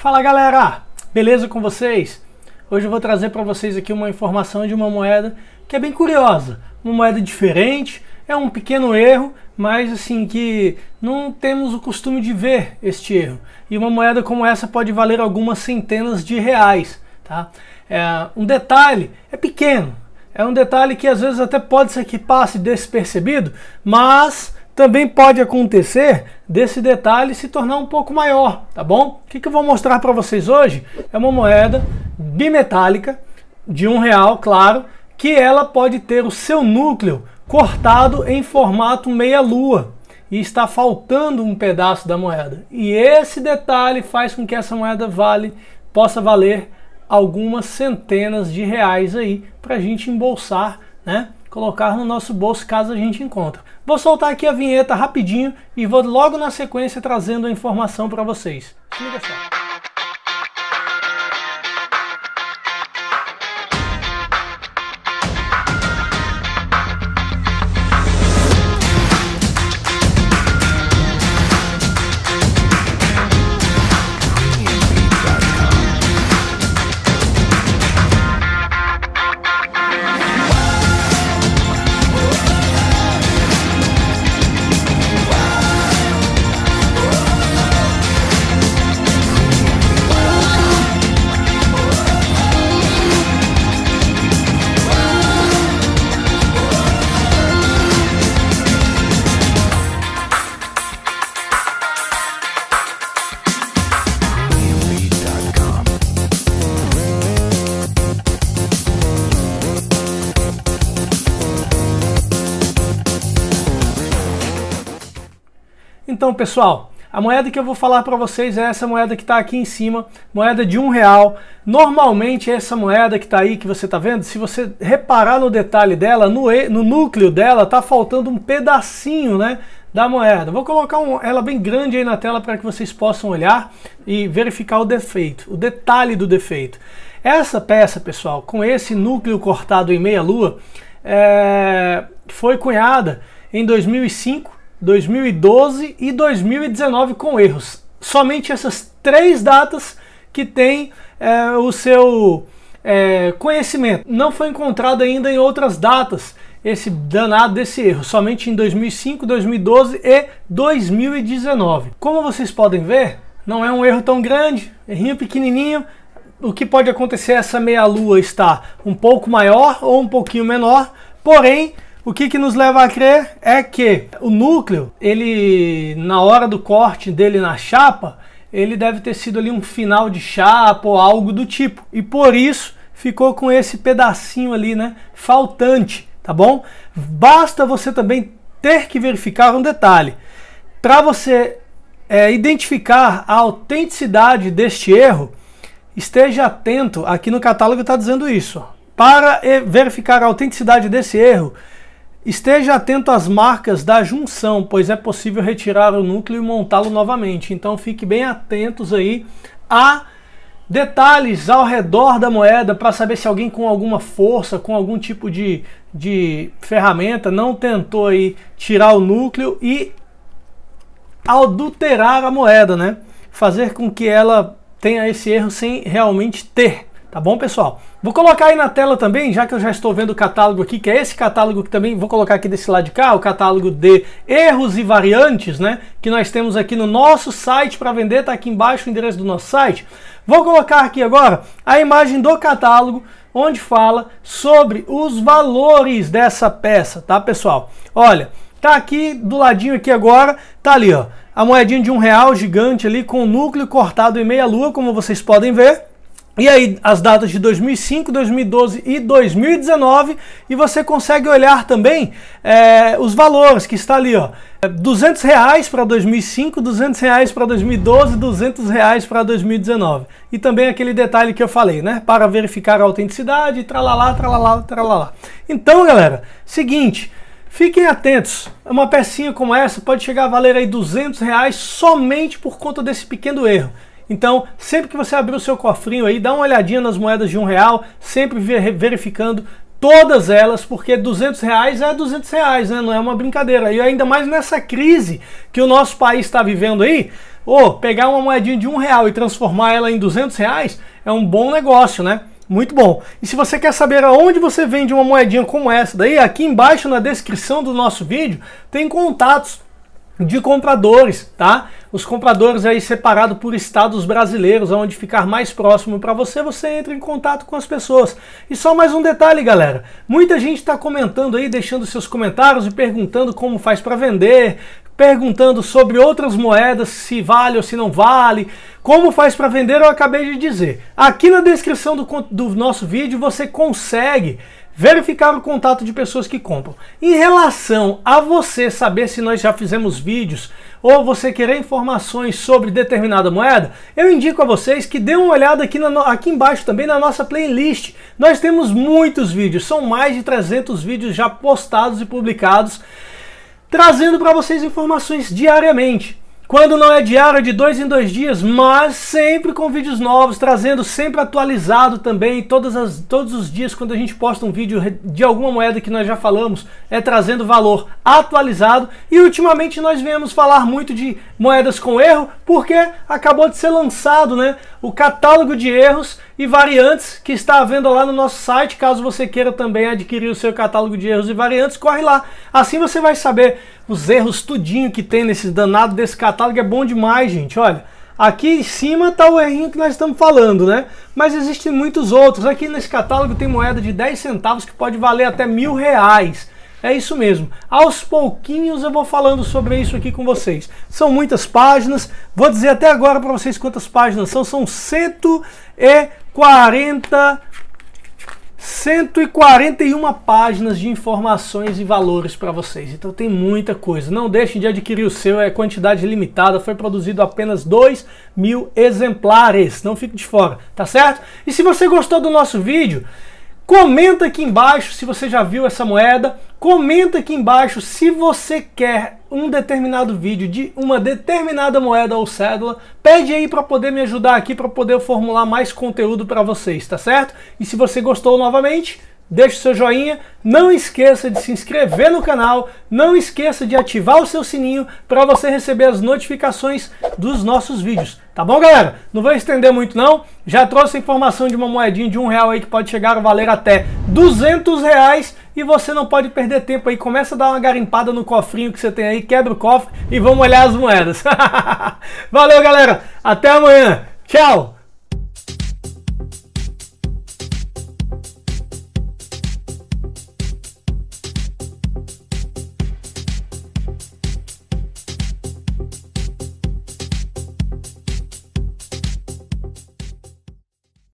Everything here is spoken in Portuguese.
Fala galera, beleza com vocês? Hoje eu vou trazer para vocês aqui uma informação de uma moeda que é bem curiosa, uma moeda diferente, é um pequeno erro, mas assim que não temos o costume de ver este erro. E uma moeda como essa pode valer algumas centenas de reais, tá? É, um detalhe é pequeno, é um detalhe que às vezes até pode ser que passe despercebido, mas também pode acontecer desse detalhe se tornar um pouco maior, tá bom? O que, que eu vou mostrar para vocês hoje é uma moeda bimetálica de um real, claro, que ela pode ter o seu núcleo cortado em formato meia-lua e está faltando um pedaço da moeda. E esse detalhe faz com que essa moeda vale, possa valer algumas centenas de reais aí para a gente embolsar, né? colocar no nosso bolso caso a gente encontre. Vou soltar aqui a vinheta rapidinho e vou logo na sequência trazendo a informação para vocês. Se liga só. Então, pessoal, a moeda que eu vou falar para vocês é essa moeda que está aqui em cima, moeda de um real. Normalmente é essa moeda que está aí, que você está vendo, se você reparar no detalhe dela, no, e, no núcleo dela, está faltando um pedacinho, né? da moeda. Vou colocar um, ela bem grande aí na tela para que vocês possam olhar e verificar o defeito, o detalhe do defeito. Essa peça, pessoal, com esse núcleo cortado em meia lua, é, foi cunhada em 2005 2012 e 2019 com erros. Somente essas três datas que tem é, o seu é, conhecimento. Não foi encontrado ainda em outras datas esse danado desse erro, somente em 2005, 2012 e 2019. Como vocês podem ver, não é um erro tão grande, errinho pequenininho. O que pode acontecer é essa meia-lua estar um pouco maior ou um pouquinho menor, porém o que, que nos leva a crer é que o núcleo, ele na hora do corte dele na chapa, ele deve ter sido ali um final de chapa ou algo do tipo. E por isso ficou com esse pedacinho ali, né, faltante, tá bom? Basta você também ter que verificar um detalhe. Para você é, identificar a autenticidade deste erro, esteja atento, aqui no catálogo está dizendo isso. Para verificar a autenticidade desse erro, Esteja atento às marcas da junção, pois é possível retirar o núcleo e montá-lo novamente. Então fique bem atentos aí a detalhes ao redor da moeda para saber se alguém com alguma força, com algum tipo de, de ferramenta não tentou aí tirar o núcleo e adulterar a moeda, né? Fazer com que ela tenha esse erro sem realmente ter. Tá bom, pessoal? Vou colocar aí na tela também, já que eu já estou vendo o catálogo aqui, que é esse catálogo que também vou colocar aqui desse lado de cá, o catálogo de erros e variantes, né? Que nós temos aqui no nosso site para vender, tá aqui embaixo o endereço do nosso site. Vou colocar aqui agora a imagem do catálogo onde fala sobre os valores dessa peça, tá, pessoal? Olha, tá aqui do ladinho aqui agora, tá ali, ó, a moedinha de um real gigante ali com o núcleo cortado em meia lua, como vocês podem ver e aí, as datas de 2005, 2012 e 2019, e você consegue olhar também é, os valores que está ali, ó. 200 é, reais para 2005, 200 reais para 2012, 200 reais para 2019. E também aquele detalhe que eu falei, né? Para verificar a autenticidade, tralalá, tralalá, tralalá. Então, galera, seguinte, Fiquem atentos, uma pecinha como essa pode chegar a valer aí 200 reais somente por conta desse pequeno erro. Então, sempre que você abrir o seu cofrinho aí, dá uma olhadinha nas moedas de um real, sempre verificando todas elas, porque 200 reais é 200 reais, né? Não é uma brincadeira. E ainda mais nessa crise que o nosso país está vivendo aí, oh, pegar uma moedinha de um real e transformar ela em 200 reais é um bom negócio, né? Muito bom. E se você quer saber aonde você vende uma moedinha como essa daí, aqui embaixo na descrição do nosso vídeo tem contatos de compradores, tá? Os compradores aí separado por estados brasileiros, onde ficar mais próximo para você, você entra em contato com as pessoas. E só mais um detalhe, galera. Muita gente está comentando aí, deixando seus comentários e perguntando como faz para vender, perguntando sobre outras moedas, se vale ou se não vale. Como faz para vender, eu acabei de dizer. Aqui na descrição do, do nosso vídeo você consegue verificar o contato de pessoas que compram. Em relação a você saber se nós já fizemos vídeos ou você querer informações sobre determinada moeda, eu indico a vocês que dê uma olhada aqui, na, aqui embaixo também na nossa playlist. Nós temos muitos vídeos, são mais de 300 vídeos já postados e publicados, trazendo para vocês informações diariamente. Quando não é diário, é de dois em dois dias, mas sempre com vídeos novos, trazendo sempre atualizado também. Todas as, todos os dias, quando a gente posta um vídeo de alguma moeda que nós já falamos, é trazendo valor atualizado. E ultimamente nós viemos falar muito de moedas com erro, porque acabou de ser lançado, né? o catálogo de erros e variantes que está à venda lá no nosso site. Caso você queira também adquirir o seu catálogo de erros e variantes, corre lá. Assim você vai saber os erros tudinho que tem nesse danado desse catálogo. É bom demais, gente. Olha, aqui em cima está o errinho que nós estamos falando, né? Mas existem muitos outros. Aqui nesse catálogo tem moeda de 10 centavos que pode valer até mil reais. É isso mesmo. Aos pouquinhos eu vou falando sobre isso aqui com vocês. São muitas páginas. Vou dizer até agora para vocês quantas páginas são. São 140 141 páginas de informações e valores para vocês. Então tem muita coisa. Não deixem de adquirir o seu, é quantidade limitada. Foi produzido apenas 2 mil exemplares. Não fique de fora, tá certo? E se você gostou do nosso vídeo, Comenta aqui embaixo se você já viu essa moeda. Comenta aqui embaixo se você quer um determinado vídeo de uma determinada moeda ou cédula. Pede aí para poder me ajudar aqui para poder formular mais conteúdo para vocês, tá certo? E se você gostou novamente, deixe seu joinha, não esqueça de se inscrever no canal, não esqueça de ativar o seu sininho para você receber as notificações dos nossos vídeos. Tá bom, galera? Não vou estender muito não, já trouxe a informação de uma moedinha de um real aí que pode chegar a valer até 200 reais e você não pode perder tempo aí, começa a dar uma garimpada no cofrinho que você tem aí, quebra o cofre e vamos olhar as moedas. Valeu, galera! Até amanhã! Tchau!